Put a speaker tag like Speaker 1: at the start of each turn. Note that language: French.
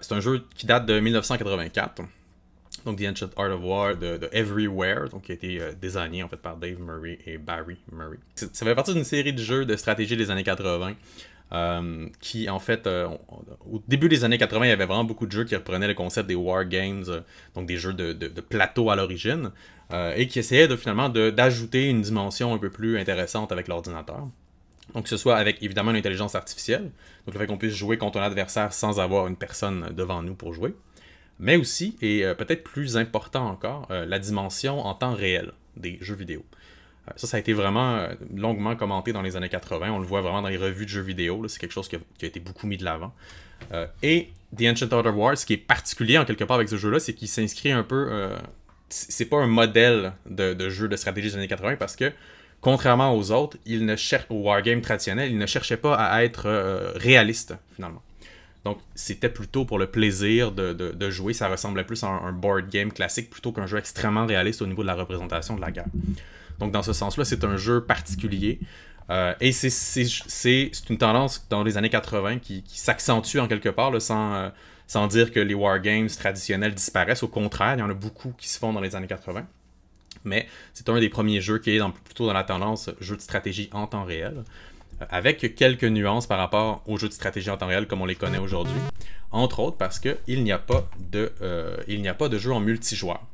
Speaker 1: c'est un jeu qui date de 1984. Donc, The Ancient Art of War de, Everywhere, donc qui a été euh, designé en fait par Dave Murray et Barry Murray. Ça fait partie d'une série de jeux de stratégie des années 80. Euh, qui en fait, euh, au début des années 80, il y avait vraiment beaucoup de jeux qui reprenaient le concept des war games, donc des jeux de, plateau à l'origine, et qui essayaient de, finalement d'ajouter une dimension un peu plus intéressante avec l'ordinateur. Donc, que ce soit avec évidemment l'intelligence artificielle, donc le fait qu'on puisse jouer contre un adversaire sans avoir une personne devant nous pour jouer, mais aussi, et euh, peut-être plus important encore, euh, la dimension en temps réel des jeux vidéo. Euh, ça, ça a été vraiment longuement commenté dans les années 80. On le voit vraiment dans les revues de jeux vidéo. C'est quelque chose qui a, été beaucoup mis de l'avant. et The Ancient Order of War, ce qui est particulier en quelque part avec ce jeu-là, c'est qu'il s'inscrit un peu. c'est pas un modèle de, de, jeu de stratégie des années 80 parce que contrairement aux autres, il ne cherche au wargame traditionnel, il ne cherchait pas à être réalistes, euh, réaliste finalement. Donc c'était plutôt pour le plaisir de, jouer, ça ressemblait plus à un, board game classique plutôt qu'un jeu extrêmement réaliste au niveau de la représentation de la guerre. Donc dans ce sens-là, c'est un jeu particulier. Euh, et c'est une tendance dans les années 80 qui, s'accentue en quelque part, sans, euh, sans dire que les wargames traditionnels disparaissent. Au contraire, il y en a beaucoup qui se font dans les années 80 mais c'est un des premiers jeux qui est plutôt dans la tendance jeu de stratégie en temps réel, euh, avec quelques nuances par rapport aux jeux de stratégie en temps réel comme on les connaît aujourd'hui, entre autres parce qu'il n'y a pas de, euh, n'y a pas de jeu en multijoueur.